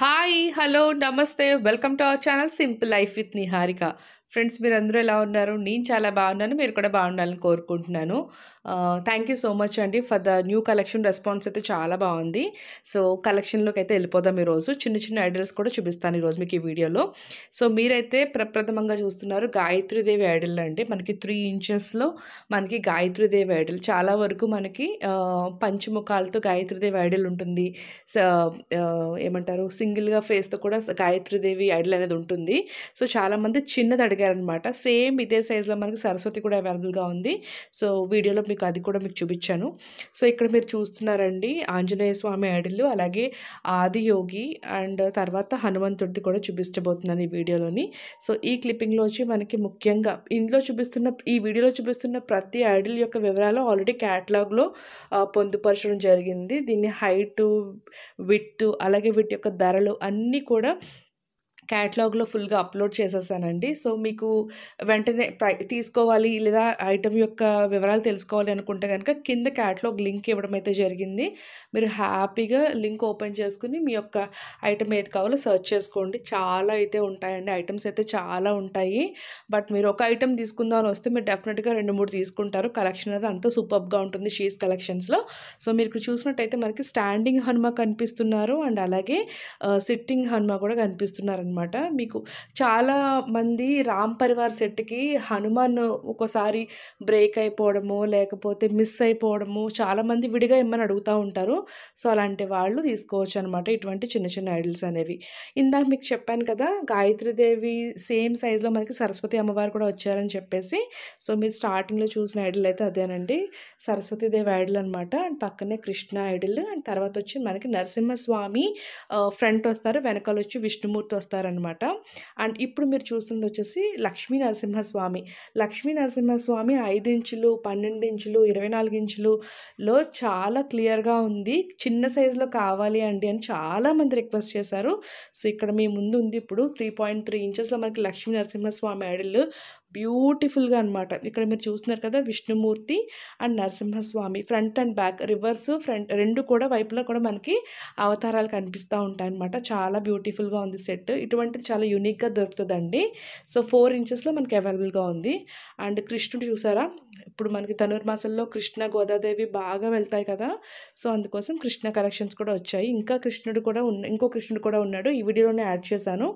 hi hello నమస్తే welcome to our channel simple life with Niharika friends మీరు అందరూ ఎలా ఉన్నారు నేను చాలా బాగున్నాను మీరు కూడా బాగుండాలని కోరుకుంటున్నాను థ్యాంక్ యూ సో మచ్ అండి for the new collection response అయితే చాలా బాగుంది సో కలెక్షన్లోకి అయితే వెళ్ళిపోదాం ఈరోజు చిన్న చిన్న ఐడల్స్ కూడా చూపిస్తాను ఈరోజు మీకు ఈ వీడియోలో సో మీరైతే ప్రప్రథమంగా చూస్తున్నారు గాయత్రీదేవి ఐడల్ అండి మనకి త్రీ ఇంచెస్లో మనకి గాయత్రీదేవి ఐడల్ చాలా వరకు మనకి పంచముఖాలతో గాయత్రీదేవి ఐడల్ ఉంటుంది ఏమంటారు సింగిల్గా ఫేస్తో కూడా గాయత్రీదేవి ఐడల్ అనేది ఉంటుంది సో చాలామంది చిన్నది అనమాట సేమ్ ఇదే సైజులో మనకి సరస్వతి కూడా అవైలబుల్గా ఉంది సో వీడియోలో మీకు అది కూడా మీకు చూపించాను సో ఇక్కడ మీరు చూస్తున్నారండి ఆంజనేయ స్వామి ఐడిల్ అలాగే ఆదియోగి అండ్ తర్వాత హనుమంతుడిది కూడా చూపించబోతున్నాను ఈ వీడియోలోని సో ఈ క్లిప్పింగ్లో వచ్చి మనకి ముఖ్యంగా ఇందులో చూపిస్తున్న ఈ వీడియోలో చూపిస్తున్న ప్రతి ఐడిల్ యొక్క వివరాలు ఆల్రెడీ క్యాటలాగ్లో పొందుపరచడం జరిగింది దీన్ని హైటు విట్టు అలాగే వీటి యొక్క ధరలు అన్నీ కూడా క్యాటలాగ్లో ఫుల్గా అప్లోడ్ చేసేసానండి సో మీకు వెంటనే ప్రై తీసుకోవాలి లేదా ఐటమ్ యొక్క వివరాలు తెలుసుకోవాలి అనుకుంటే కనుక కింద క్యాటలాగ్ లింక్ ఇవ్వడం అయితే జరిగింది మీరు హ్యాపీగా లింక్ ఓపెన్ చేసుకుని మీ యొక్క ఐటమ్ ఏది కావాలో సర్చ్ చేసుకోండి చాలా అయితే ఉంటాయండి ఐటమ్స్ అయితే చాలా ఉంటాయి బట్ మీరు ఒక ఐటమ్ తీసుకుందామని వస్తే మీరు డెఫినెట్గా రెండు మూడు తీసుకుంటారు కలెక్షన్ అనేది అంత సూపర్గా ఉంటుంది షీస్ కలెక్షన్స్లో సో మీరు చూసినట్టయితే మనకి స్టాండింగ్ హనుమ కనిపిస్తున్నారు అండ్ అలాగే సిట్టింగ్ హనుమ కూడా కనిపిస్తున్నారనమాట అనమాట మీకు చాలా మంది రామ్ పరివార్ సెట్కి హనుమాన్ ఒకసారి బ్రేక్ అయిపోవడము లేకపోతే మిస్ అయిపోవడము చాలామంది విడిగా ఇమ్మని అడుగుతూ ఉంటారు సో అలాంటి వాళ్ళు తీసుకోవచ్చు అనమాట ఇటువంటి చిన్న చిన్న ఐడల్స్ అనేవి ఇందాక మీకు చెప్పాను కదా గాయత్రీదేవి సేమ్ సైజులో మనకి సరస్వతి అమ్మవారు కూడా వచ్చారని చెప్పేసి సో మీరు స్టార్టింగ్లో చూసిన ఐడల్ అయితే అదేనండి సరస్వతీదేవి ఐడల్ అనమాట అండ్ పక్కనే కృష్ణ ఐడల్ అండ్ తర్వాత వచ్చి మనకి నరసింహస్వామి ఫ్రంట్ వస్తారు వెనకాల వచ్చి విష్ణుమూర్తి వస్తారు చేస్తారనమాట అండ్ ఇప్పుడు మీరు చూస్తుంది వచ్చేసి లక్ష్మీ నరసింహస్వామి లక్ష్మీ నరసింహస్వామి ఐదించులు పన్నెండు ఇంచులు ఇరవై నాలుగు ఇంచులులో చాలా క్లియర్గా ఉంది చిన్న సైజులో కావాలి అండి అని చాలామంది రిక్వెస్ట్ చేశారు సో ఇక్కడ మీ ముందు ఉంది ఇప్పుడు త్రీ పాయింట్ త్రీ ఇంచెస్లో మనకి లక్ష్మీ నరసింహస్వామి ఐడల్ బ్యూటిఫుల్గా అనమాట ఇక్కడ మీరు చూస్తున్నారు కదా Vishnumurthy and Narasimhaswamy front and back reverse front రెండు కూడా వైపులో కూడా మనకి అవతారాలు కనిపిస్తూ ఉంటాయి అనమాట చాలా బ్యూటిఫుల్గా ఉంది సెట్ ఇటువంటిది చాలా యూనిక్గా దొరుకుతుందండి సో ఫోర్ ఇంచెస్లో మనకి అవైలబుల్గా ఉంది అండ్ కృష్ణుడు చూసారా ఇప్పుడు మనకి ధనుర్మాసంలో కృష్ణ గోదాదేవి బాగా వెళ్తాయి కదా సో అందుకోసం కృష్ణ కలెక్షన్స్ కూడా వచ్చాయి ఇంకా కృష్ణుడు కూడా ఉన్న ఇంకో కృష్ణుడు కూడా ఉన్నాడు ఈ వీడియోలోనే యాడ్ చేశాను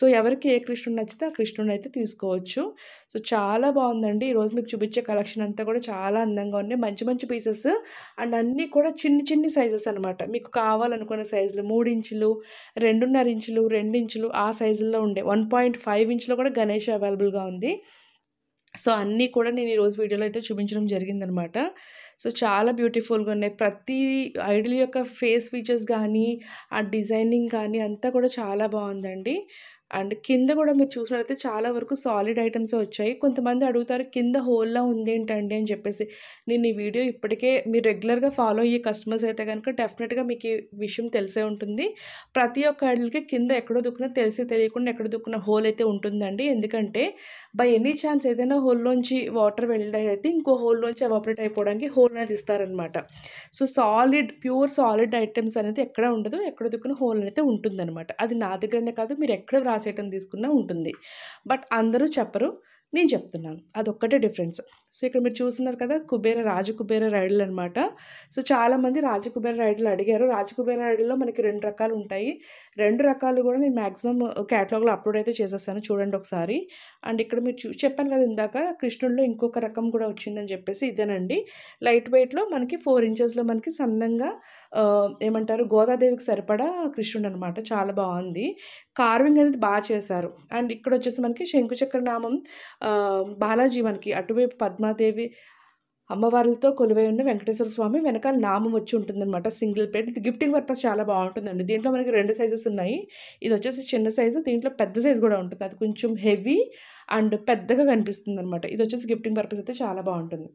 సో ఎవరికి ఏ కృష్ణుడు నచ్చితే ఆ కృష్ణుడిని అయితే తీసుకోవచ్చు సో చాలా బాగుందండి ఈరోజు మీకు చూపించే కలెక్షన్ అంతా కూడా చాలా అందంగా ఉన్నాయి మంచి మంచి పీసెస్ అండ్ అన్నీ కూడా చిన్ని చిన్ని సైజెస్ అనమాట మీకు కావాలనుకున్న సైజులు మూడు ఇంచులు రెండున్నర ఇంచులు రెండు ఇంచులు ఆ సైజుల్లో ఉండే వన్ పాయింట్ ఫైవ్ ఇంచులో కూడా గణేష్ అవైలబుల్గా ఉంది సో అన్నీ కూడా నేను ఈరోజు వీడియోలో అయితే చూపించడం జరిగిందనమాట సో చాలా బ్యూటిఫుల్గా ఉన్నాయి ప్రతి ఐడల్ యొక్క ఫేస్ ఫీచర్స్ కానీ ఆ డిజైనింగ్ కానీ అంతా కూడా చాలా బాగుందండి అండ్ కింద కూడా మీరు చూసినట్లయితే చాలా వరకు సాలిడ్ ఐటమ్స్ వచ్చాయి కొంతమంది అడుగుతారు కింద హోల్లా ఉంది ఏంటండి అని చెప్పేసి నేను ఈ వీడియో ఇప్పటికే మీరు రెగ్యులర్గా ఫాలో అయ్యే కస్టమర్స్ అయితే కనుక డెఫినెట్గా మీకు ఈ విషయం తెలిసే ఉంటుంది ప్రతి ఒక్కళ్ళకి కింద ఎక్కడో దుక్కున తెలిసి తెలియకుండా ఎక్కడ దుక్కున హోల్ అయితే ఉంటుందండి ఎందుకంటే బై ఎనీ ఛాన్స్ ఏదైనా హోల్లోంచి వాటర్ వెళ్ళడానికి ఇంకో హోల్లోంచి ఎవాపరేట్ అయిపోవడానికి హోల్ అనేది ఇస్తారనమాట so solid pure solid items అనేది ఎక్కడ ఉండదు ఎక్కడ దుక్కున హోల్ అయితే ఉంటుందన్నమాట అది నా దగ్గరనే కాదు మీరు ఎక్కడ రాసి క్లాస్ తీసుకున్న ఉంటుంది బట్ అందరూ చెప్పరు నేను చెప్తున్నాను అదొక్కటే డిఫరెన్స్ సో ఇక్కడ మీరు చూస్తున్నారు కదా కుబేర రాజకుబేర రైడ్లు అనమాట సో చాలామంది రాజకుబేర రైడ్లు అడిగారు రాజకుబేర రైడ్లో మనకి రెండు రకాలు ఉంటాయి రెండు రకాలు కూడా నేను మ్యాక్సిమం క్యాటలాగ్లో అప్లోడ్ అయితే చేసేస్తాను చూడండి ఒకసారి అండ్ ఇక్కడ మీరు చూ చెప్పాను కదా ఇందాక కృష్ణుడిలో ఇంకొక రకం కూడా వచ్చిందని చెప్పేసి ఇదేనండి లైట్ వెయిట్లో మనకి ఫోర్ ఇంచెస్లో మనకి సన్నంగా ఏమంటారు గోదాదేవికి సరిపడా కృష్ణుడు అనమాట చాలా బాగుంది కార్వింగ్ అనేది బాగా చేశారు అండ్ ఇక్కడ వచ్చేసి మనకి శంకుచక్ర నామం బాలాజీవన్కి అటువైపు పద్మాదేవి అమ్మవారులతో కొలువై ఉన్న వెంకటేశ్వర స్వామి వెనకాల నామం వచ్చి ఉంటుందన్నమాట సింగిల్ ప్లేట్ ఇది గిఫ్టింగ్ పర్పస్ చాలా బాగుంటుందండి దీంట్లో మనకి రెండు సైజెస్ ఉన్నాయి ఇది వచ్చేసి చిన్న సైజు దీంట్లో పెద్ద సైజు కూడా ఉంటుంది అది కొంచెం హెవీ అండ్ పెద్దగా కనిపిస్తుంది అనమాట ఇది వచ్చేసి గిఫ్టింగ్ పర్పస్ అయితే చాలా బాగుంటుంది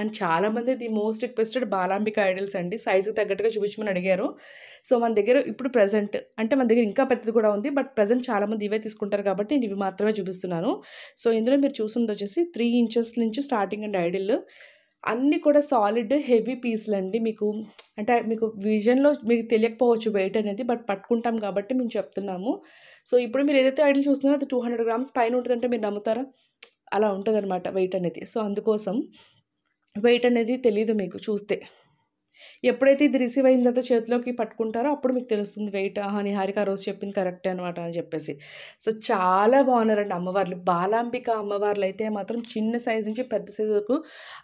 అండ్ చాలామంది the most requested Balambika idols అండి సైజుకి తగ్గట్టుగా చూపించమని అడిగారు సో మన దగ్గర ఇప్పుడు ప్రజెంట్ అంటే మన దగ్గర ఇంకా పెద్దది కూడా ఉంది బట్ ప్రజెంట్ చాలామంది ఇవే తీసుకుంటారు కాబట్టి నేను ఇవి మాత్రమే చూపిస్తున్నాను సో ఇందులో మీరు చూసింది వచ్చేసి త్రీ ఇంచెస్ నుంచి స్టార్టింగ్ అండ్ ఐడిల్ అన్నీ కూడా సాలిడ్ హెవీ పీస్లు అండి మీకు అంటే మీకు విజన్లో మీకు తెలియకపోవచ్చు వెయిట్ అనేది బట్ పట్టుకుంటాం కాబట్టి మేము చెప్తున్నాము సో ఇప్పుడు మీరు ఏదైతే ఐడిల్ చూస్తున్నారో అది టూ హండ్రెడ్ గ్రామ్స్ పైన ఉంటుందంటే మీరు నమ్ముతారా అలా అనమాట వెయిట్ అనేది సో అందుకోసం వెయిట్ అనేది తెలియదు మీకు చూస్తే ఎప్పుడైతే ఇది రిసీవ్ అయిన తర్వాత చేతిలోకి పట్టుకుంటారో అప్పుడు మీకు తెలుస్తుంది వెయిట్ ఆహా నిహారిక రోజు చెప్పింది కరెక్టే అనమాట అని చెప్పేసి సో చాలా బాగున్నారండి అమ్మవార్లు బాలాంబిక అమ్మవార్లు అయితే మాత్రం చిన్న సైజు నుంచి పెద్ద సైజు వరకు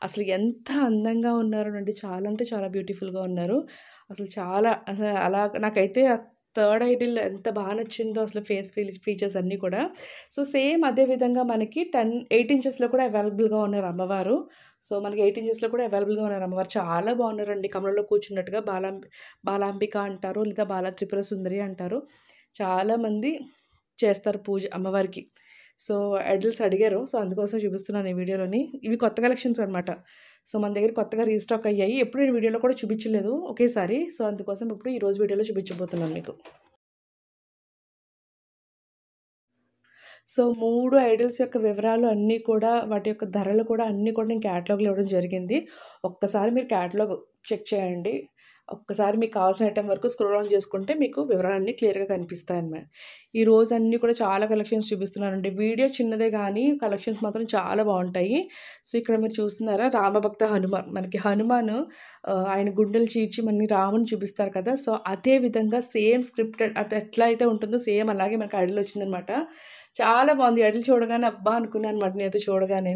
అసలు ఎంత అందంగా ఉన్నారు అండి చాలా అంటే చాలా బ్యూటిఫుల్గా ఉన్నారు అసలు చాలా అలా నాకైతే థర్డ్ ఐడిల్ ఎంత బాగా నచ్చిందో అసలు ఫేస్ ఫీచర్స్ అన్నీ కూడా సో సేమ్ అదే విధంగా మనకి టెన్ ఎయిట్ ఇంచెస్లో కూడా అవైలబుల్గా ఉన్నారు అమ్మవారు సో మనకి ఎయిటీన్ ఇయర్స్లో కూడా అవైలబుల్గా ఉన్నారు అమ్మవారు చాలా బాగున్నారండి కమలంలో కూర్చున్నట్టుగా బాలాంబి బాలాంబిక అంటారు లేదా బాల త్రిపుర సుందరి అంటారు చాలామంది చేస్తారు పూజ అమ్మవారికి సో అడల్ట్స్ అడిగారు సో అందుకోసం చూపిస్తున్నాను ఈ వీడియోలోని ఇవి కొత్త కలెక్షన్స్ అనమాట సో మన దగ్గర కొత్తగా రీస్టాక్ అయ్యాయి ఎప్పుడు నేను వీడియోలో కూడా చూపించలేదు ఒకేసారి సో అందుకోసం ఇప్పుడు ఈరోజు వీడియోలో చూపించబోతున్నాను మీకు సో మూడు ఐడల్స్ యొక్క వివరాలు అన్నీ కూడా వాటి యొక్క ధరలు కూడా అన్నీ కూడా నేను క్యాటలాగ్లో ఇవ్వడం జరిగింది ఒక్కసారి మీరు క్యాటలాగ్ చెక్ చేయండి ఒక్కసారి మీకు కావాల్సిన ఐటెం వరకు స్క్రోల్ ఆన్ చేసుకుంటే మీకు వివరాలన్నీ క్లియర్గా కనిపిస్తాయి అన్నమాట ఈ రోజు అన్నీ కూడా చాలా కలెక్షన్స్ చూపిస్తున్నానండి వీడియో చిన్నదే కానీ కలెక్షన్స్ మాత్రం చాలా బాగుంటాయి సో ఇక్కడ మీరు చూస్తున్నారా రామభక్త హనుమాన్ మనకి హనుమాన్ ఆయన గుండెలు చీర్చి మనకి రాముని చూపిస్తారు కదా సో అదే విధంగా సేమ్ స్క్రిప్ట్ ఎట్లా అయితే ఉంటుందో సేమ్ అలాగే మనకి ఐడియల్ వచ్చిందనమాట చాలా బాగుంది అడలు చూడగానే అబ్బా అనుకున్నాను అనమాట అయితే చూడగానే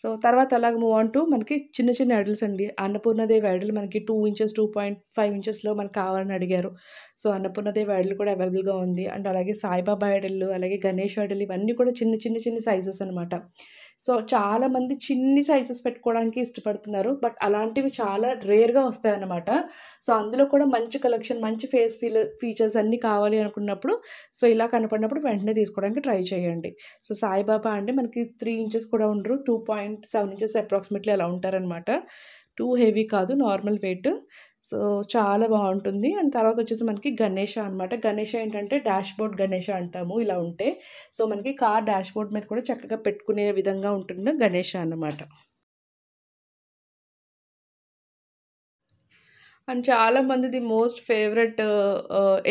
సో తర్వాత అలాగ మూవ్ అంటు మనకి చిన్న చిన్న ఎడల్స్ అండి అన్నపూర్ణదేవి అడలు మనకి two inches two point five ఇంచెస్లో మనకు కావాలని అడిగారు సో అన్నపూర్ణదేవి అడలు కూడా అవైలబుల్గా ఉంది అండ్ అలాగే సాయిబాబా అడలు అలాగే గణేష్ అడలు ఇవన్నీ కూడా చిన్న చిన్న చిన్న సైజెస్ అనమాట సో చాలామంది చిన్ని సైజెస్ పెట్టుకోవడానికి ఇష్టపడుతున్నారు బట్ అలాంటివి చాలా రేర్గా వస్తాయన్నమాట సో అందులో కూడా మంచి కలెక్షన్ మంచి ఫేస్ ఫీల్ ఫీచర్స్ అన్నీ కావాలి అనుకున్నప్పుడు సో ఇలా కనపడినప్పుడు వెంటనే తీసుకోవడానికి ట్రై చేయండి సో సాయిబాబా అంటే మనకి త్రీ ఇంచెస్ కూడా ఉండరు two point seven inches approximately అలా ఉంటారనమాట టూ హెవీ కాదు నార్మల్ వెయిట్ సో చాలా బాగుంటుంది అండ్ తర్వాత వచ్చేసి మనకి గణేష అనమాట గణేష ఏంటంటే డాష్ బోర్డ్ గణేష అంటాము ఇలా ఉంటే సో మనకి కార్ డాష్ బోర్డ్ మీద కూడా చక్కగా పెట్టుకునే విధంగా ఉంటుంది గణేష అనమాట అండ్ చాలామంది ది మోస్ట్ ఫేవరెట్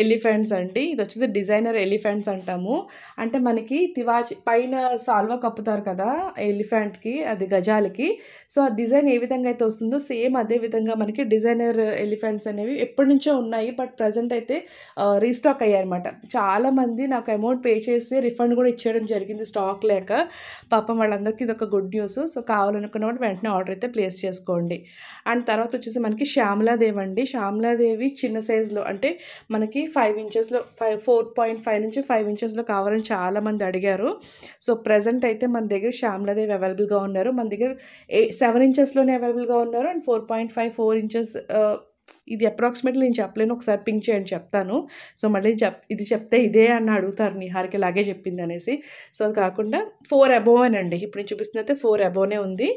ఎలిఫెంట్స్ అండి ఇది వచ్చేసి డిజైనర్ ఎలిఫెంట్స్ అంటాము అంటే మనకి తివాచి పైన సాల్వా కప్పుతారు కదా ఎలిఫెంట్కి అది గజాలకి సో ఆ డిజైన్ ఏ విధంగా అయితే వస్తుందో సేమ్ అదే విధంగా మనకి డిజైనర్ ఎలిఫెంట్స్ అనేవి ఎప్పటి నుంచో ఉన్నాయి బట్ ప్రజెంట్ అయితే రీస్టాక్ అయ్యాయన్నమాట చాలామంది నాకు అమౌంట్ పే చేసి రిఫండ్ కూడా ఇచ్చేయడం జరిగింది స్టాక్ లేక పాపం వాళ్ళందరికీ ఇది ఒక గుడ్ న్యూస్ సో కావాలనుకున్న వెంటనే ఆర్డర్ అయితే ప్లేస్ చేసుకోండి అండ్ తర్వాత వచ్చేసి మనకి శ్యామలాదేవి అండి శ్యామలాదేవి చిన్న సైజులో అంటే మనకి ఫైవ్ ఇంచెస్లో ఫైవ్ ఫోర్ పాయింట్ ఫైవ్ నుంచి ఫైవ్ ఇంచెస్లో కావాలని చాలామంది అడిగారు సో ప్రజెంట్ అయితే మన దగ్గర శ్యామలాదేవి అవైలబుల్గా ఉన్నారు మన దగ్గర ఏ సెవెన్ ఇంచెస్లోనే అవైలబుల్గా ఉన్నారు and four point five four inches ఇది అప్రాక్సిమేట్లీ నేను చెప్పలేను ఒకసారి పింక్ చేయండి చెప్తాను సో మళ్ళీ చెప్ ఇది చెప్తే ఇదే అని అడుగుతారు నిహారికి ఇలాగే చెప్పింది అనేసి సో అది కాకుండా ఫోర్ అండి ఇప్పుడు నేను చూపిస్తున్నైతే ఫోర్ అబోనే ఉంది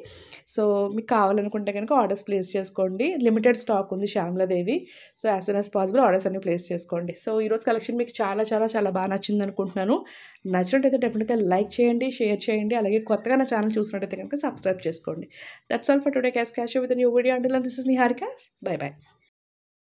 సో మీకు కావాలనుకుంటే కనుక ఆర్డర్స్ ప్లేస్ చేసుకోండి లిమిటెడ్ స్టాక్ ఉంది Shyamaladevi so as soon as possible orders అన్ని ప్లేస్ చేసుకోండి సో ఈరోజు కలెక్షన్ మీకు చాలా చాలా చాలా బాగా నచ్చింది అనుకుంటున్నాను నచ్చినట్టయితే డెఫినెట్గా లైక్ చేయండి షేర్ చేయండి అలాగే కొత్తగా నా ఛానల్ చూసినట్టయితే కనుక సబ్స్క్రైబ్ చేసుకోండి that's all for today catch catch with new video and this is Niharika bye bye